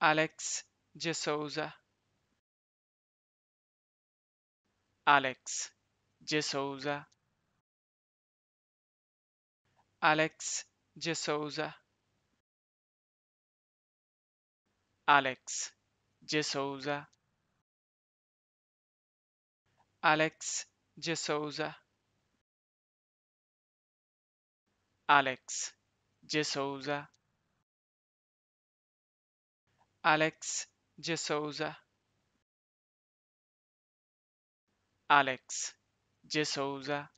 Alex de Souza. Alex de Souza. Alex de Souza. Alex de Souza. Alex de Souza. Alex de Souza. Alex de Souza. Alex de Souza